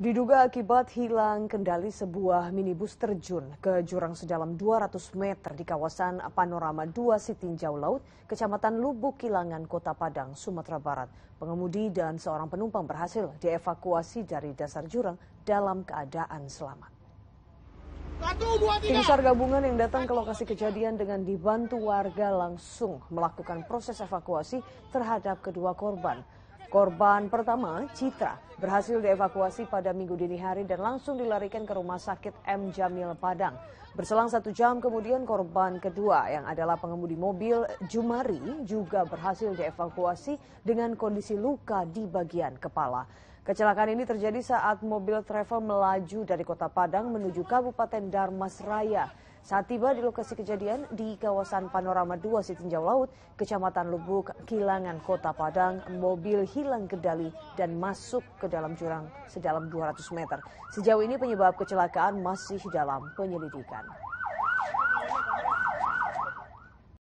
Diduga akibat hilang kendali sebuah minibus terjun ke jurang sedalam 200 meter di kawasan Panorama 2 Sitinjau Laut, Kecamatan Lubuk Kilangan, Kota Padang, Sumatera Barat. Pengemudi dan seorang penumpang berhasil dievakuasi dari dasar jurang dalam keadaan selamat. Tim SAR gabungan yang datang ke lokasi kejadian dengan dibantu warga langsung melakukan proses evakuasi terhadap kedua korban. Korban pertama, Citra, berhasil dievakuasi pada minggu dini hari dan langsung dilarikan ke rumah sakit M. Jamil Padang. Berselang satu jam kemudian korban kedua yang adalah pengemudi mobil Jumari juga berhasil dievakuasi dengan kondisi luka di bagian kepala. Kecelakaan ini terjadi saat mobil travel melaju dari kota Padang menuju Kabupaten Darmas Raya. Saat tiba di lokasi kejadian di kawasan Panorama 2 Sitinjau Laut, Kecamatan Lubuk, Kilangan, Kota Padang, mobil hilang kendali dan masuk ke dalam jurang sedalam 200 meter. Sejauh ini penyebab kecelakaan masih dalam penyelidikan.